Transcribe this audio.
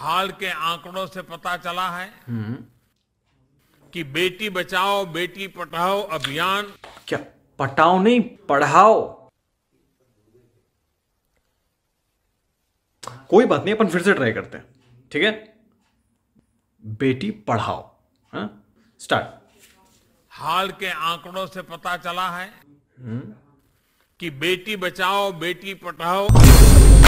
हाल के आंकड़ों से पता चला है हम्म। कि बेटी बचाओ बेटी पढ़ाओ अभियान क्या पटाओ नहीं पढ़ाओ कोई बात नहीं अपन फिर से ट्राई करते हैं ठीक है बेटी पढ़ाओ हा? स्टार्ट हाल के आंकड़ों से पता चला है हुँ? हम्म। कि बेटी बचाओ बेटी पढ़ाओ